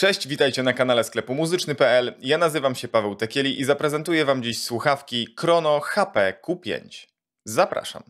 Cześć, witajcie na kanale sklepu muzyczny.pl. Ja nazywam się Paweł Tekieli i zaprezentuję Wam dziś słuchawki Krono HP Q5. Zapraszam.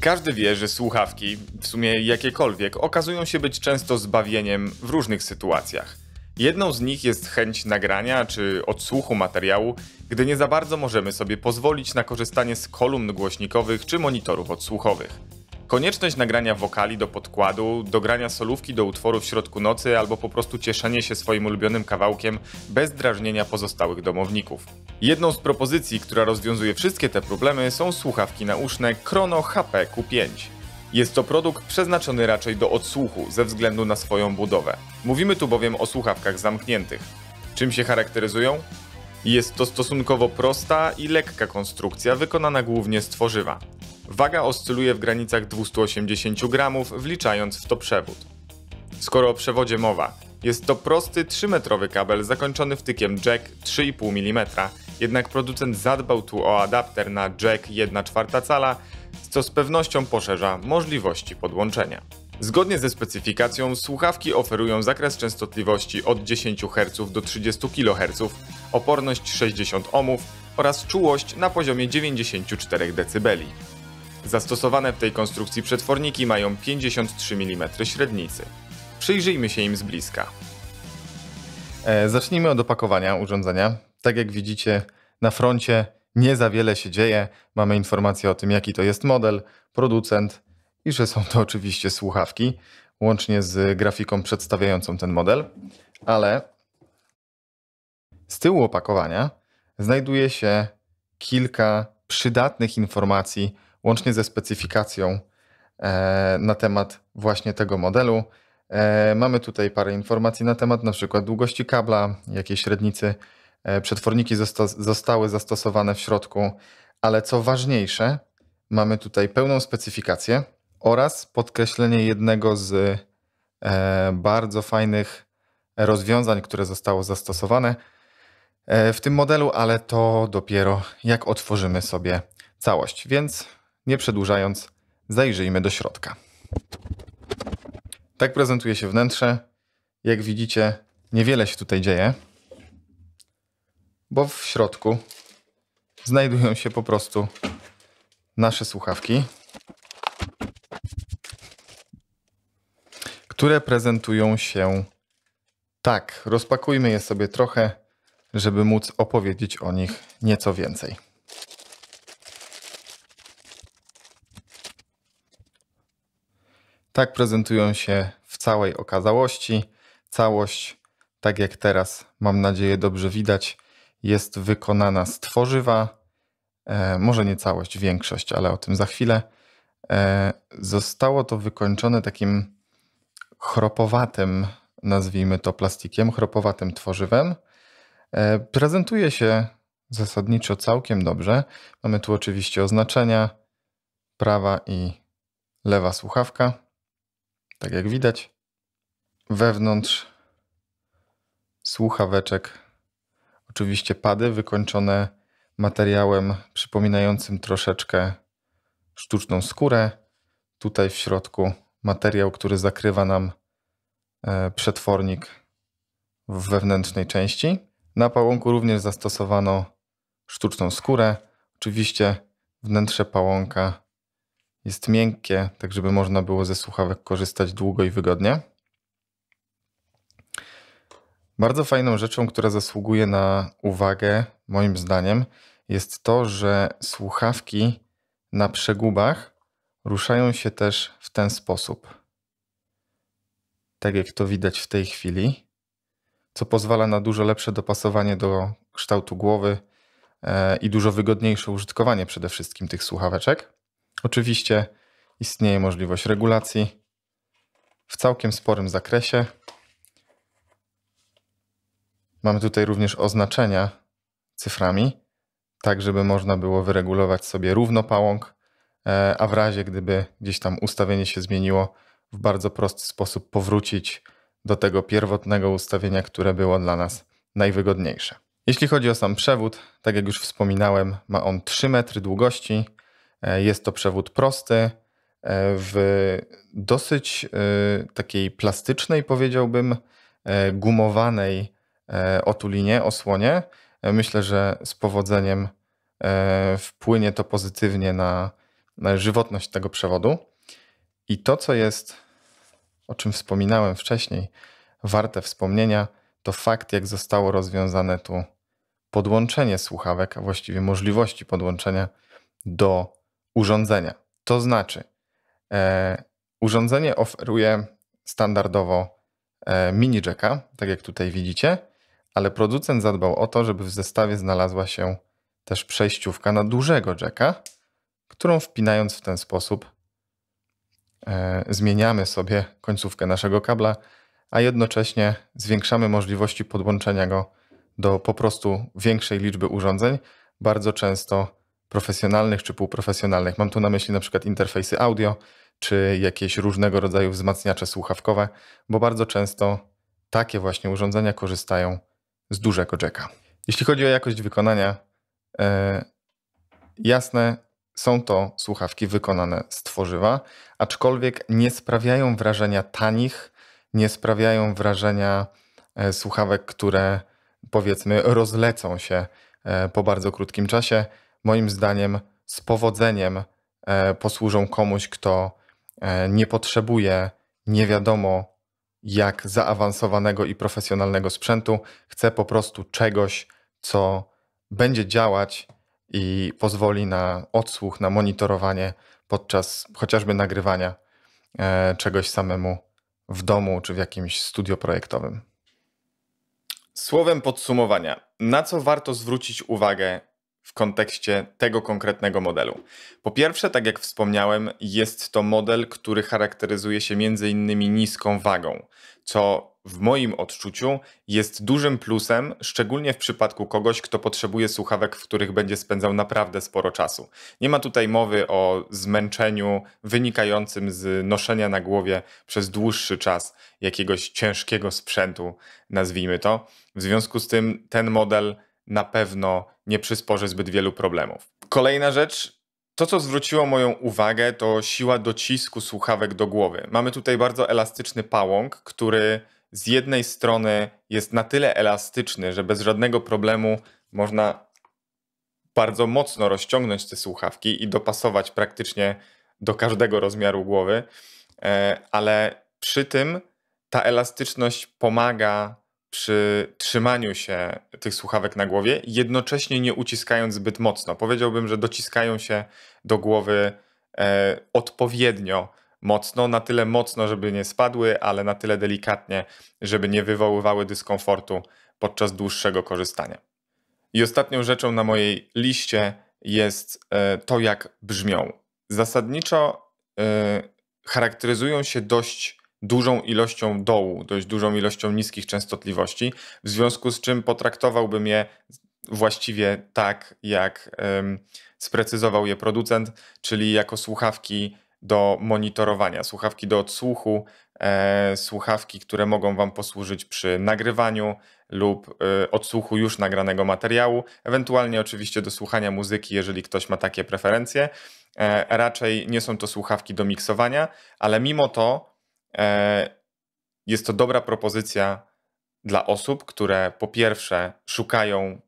Każdy wie, że słuchawki, w sumie jakiekolwiek, okazują się być często zbawieniem w różnych sytuacjach. Jedną z nich jest chęć nagrania czy odsłuchu materiału, gdy nie za bardzo możemy sobie pozwolić na korzystanie z kolumn głośnikowych czy monitorów odsłuchowych. Konieczność nagrania wokali do podkładu, dogrania solówki do utworu w środku nocy albo po prostu cieszenie się swoim ulubionym kawałkiem bez drażnienia pozostałych domowników. Jedną z propozycji, która rozwiązuje wszystkie te problemy są słuchawki nauszne Chrono HP Q5. Jest to produkt przeznaczony raczej do odsłuchu ze względu na swoją budowę. Mówimy tu bowiem o słuchawkach zamkniętych. Czym się charakteryzują? Jest to stosunkowo prosta i lekka konstrukcja wykonana głównie z tworzywa. Waga oscyluje w granicach 280 gramów, wliczając w to przewód. Skoro o przewodzie mowa, jest to prosty 3-metrowy kabel zakończony wtykiem jack 3,5 mm, jednak producent zadbał tu o adapter na jack 1,4 cala, co z pewnością poszerza możliwości podłączenia. Zgodnie ze specyfikacją słuchawki oferują zakres częstotliwości od 10 Hz do 30 kHz, oporność 60 ohmów oraz czułość na poziomie 94 dB. Zastosowane w tej konstrukcji przetworniki mają 53 mm średnicy. Przyjrzyjmy się im z bliska. E, zacznijmy od opakowania urządzenia. Tak jak widzicie, na froncie nie za wiele się dzieje. Mamy informacje o tym, jaki to jest model, producent i że są to oczywiście słuchawki, łącznie z grafiką przedstawiającą ten model, ale z tyłu opakowania znajduje się kilka przydatnych informacji, łącznie ze specyfikacją e, na temat właśnie tego modelu. E, mamy tutaj parę informacji na temat na przykład długości kabla, jakiej średnicy E, przetworniki zosta zostały zastosowane w środku, ale co ważniejsze, mamy tutaj pełną specyfikację oraz podkreślenie jednego z e, bardzo fajnych rozwiązań, które zostało zastosowane e, w tym modelu, ale to dopiero jak otworzymy sobie całość. Więc nie przedłużając, zajrzyjmy do środka. Tak prezentuje się wnętrze. Jak widzicie, niewiele się tutaj dzieje bo w środku znajdują się po prostu nasze słuchawki, które prezentują się tak. Rozpakujmy je sobie trochę, żeby móc opowiedzieć o nich nieco więcej. Tak prezentują się w całej okazałości. Całość, tak jak teraz, mam nadzieję, dobrze widać jest wykonana z tworzywa, e, może nie całość, większość, ale o tym za chwilę. E, zostało to wykończone takim chropowatym, nazwijmy to plastikiem, chropowatym tworzywem. E, prezentuje się zasadniczo całkiem dobrze. Mamy tu oczywiście oznaczenia, prawa i lewa słuchawka, tak jak widać. Wewnątrz słuchaweczek Oczywiście pady wykończone materiałem przypominającym troszeczkę sztuczną skórę. Tutaj w środku materiał, który zakrywa nam e, przetwornik w wewnętrznej części. Na pałąku również zastosowano sztuczną skórę. Oczywiście wnętrze pałąka jest miękkie, tak żeby można było ze słuchawek korzystać długo i wygodnie. Bardzo fajną rzeczą, która zasługuje na uwagę, moim zdaniem, jest to, że słuchawki na przegubach ruszają się też w ten sposób. Tak jak to widać w tej chwili, co pozwala na dużo lepsze dopasowanie do kształtu głowy e, i dużo wygodniejsze użytkowanie przede wszystkim tych słuchaweczek. Oczywiście istnieje możliwość regulacji w całkiem sporym zakresie. Mamy tutaj również oznaczenia cyframi, tak żeby można było wyregulować sobie równo pałąk, e, a w razie gdyby gdzieś tam ustawienie się zmieniło, w bardzo prosty sposób powrócić do tego pierwotnego ustawienia, które było dla nas najwygodniejsze. Jeśli chodzi o sam przewód, tak jak już wspominałem, ma on 3 metry długości. E, jest to przewód prosty, e, w dosyć takiej plastycznej, powiedziałbym, gumowanej E, otulinie, osłonie. E, myślę, że z powodzeniem e, wpłynie to pozytywnie na, na żywotność tego przewodu. I to, co jest, o czym wspominałem wcześniej, warte wspomnienia, to fakt, jak zostało rozwiązane tu podłączenie słuchawek, a właściwie możliwości podłączenia do urządzenia. To znaczy, e, urządzenie oferuje standardowo e, mini jacka, tak jak tutaj widzicie, ale producent zadbał o to, żeby w zestawie znalazła się też przejściówka na dużego jacka, którą wpinając w ten sposób e, zmieniamy sobie końcówkę naszego kabla, a jednocześnie zwiększamy możliwości podłączenia go do po prostu większej liczby urządzeń, bardzo często profesjonalnych czy półprofesjonalnych. Mam tu na myśli na przykład interfejsy audio czy jakieś różnego rodzaju wzmacniacze słuchawkowe, bo bardzo często takie właśnie urządzenia korzystają z dużego jacka. Jeśli chodzi o jakość wykonania, e, jasne, są to słuchawki wykonane z tworzywa, aczkolwiek nie sprawiają wrażenia tanich, nie sprawiają wrażenia e, słuchawek, które powiedzmy rozlecą się e, po bardzo krótkim czasie. Moim zdaniem z powodzeniem e, posłużą komuś, kto e, nie potrzebuje nie wiadomo jak zaawansowanego i profesjonalnego sprzętu. Chcę po prostu czegoś, co będzie działać i pozwoli na odsłuch, na monitorowanie podczas chociażby nagrywania e, czegoś samemu w domu czy w jakimś studio projektowym. Słowem podsumowania, na co warto zwrócić uwagę w kontekście tego konkretnego modelu. Po pierwsze, tak jak wspomniałem, jest to model, który charakteryzuje się między innymi niską wagą, co w moim odczuciu jest dużym plusem, szczególnie w przypadku kogoś, kto potrzebuje słuchawek, w których będzie spędzał naprawdę sporo czasu. Nie ma tutaj mowy o zmęczeniu wynikającym z noszenia na głowie przez dłuższy czas jakiegoś ciężkiego sprzętu, nazwijmy to. W związku z tym ten model na pewno nie przysporzy zbyt wielu problemów. Kolejna rzecz, to, co zwróciło moją uwagę, to siła docisku słuchawek do głowy. Mamy tutaj bardzo elastyczny pałąk, który z jednej strony jest na tyle elastyczny, że bez żadnego problemu można bardzo mocno rozciągnąć te słuchawki i dopasować praktycznie do każdego rozmiaru głowy, e, ale przy tym ta elastyczność pomaga przy trzymaniu się tych słuchawek na głowie, jednocześnie nie uciskając zbyt mocno. Powiedziałbym, że dociskają się do głowy e, odpowiednio mocno, na tyle mocno, żeby nie spadły, ale na tyle delikatnie, żeby nie wywoływały dyskomfortu podczas dłuższego korzystania. I ostatnią rzeczą na mojej liście jest e, to, jak brzmią. Zasadniczo e, charakteryzują się dość dużą ilością dołu, dość dużą ilością niskich częstotliwości, w związku z czym potraktowałbym je właściwie tak, jak ym, sprecyzował je producent, czyli jako słuchawki do monitorowania, słuchawki do odsłuchu, e, słuchawki, które mogą Wam posłużyć przy nagrywaniu lub e, odsłuchu już nagranego materiału, ewentualnie oczywiście do słuchania muzyki, jeżeli ktoś ma takie preferencje. E, raczej nie są to słuchawki do miksowania, ale mimo to E, jest to dobra propozycja dla osób, które po pierwsze szukają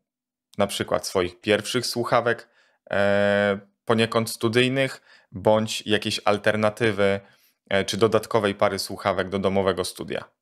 na przykład swoich pierwszych słuchawek e, poniekąd studyjnych, bądź jakiejś alternatywy e, czy dodatkowej pary słuchawek do domowego studia.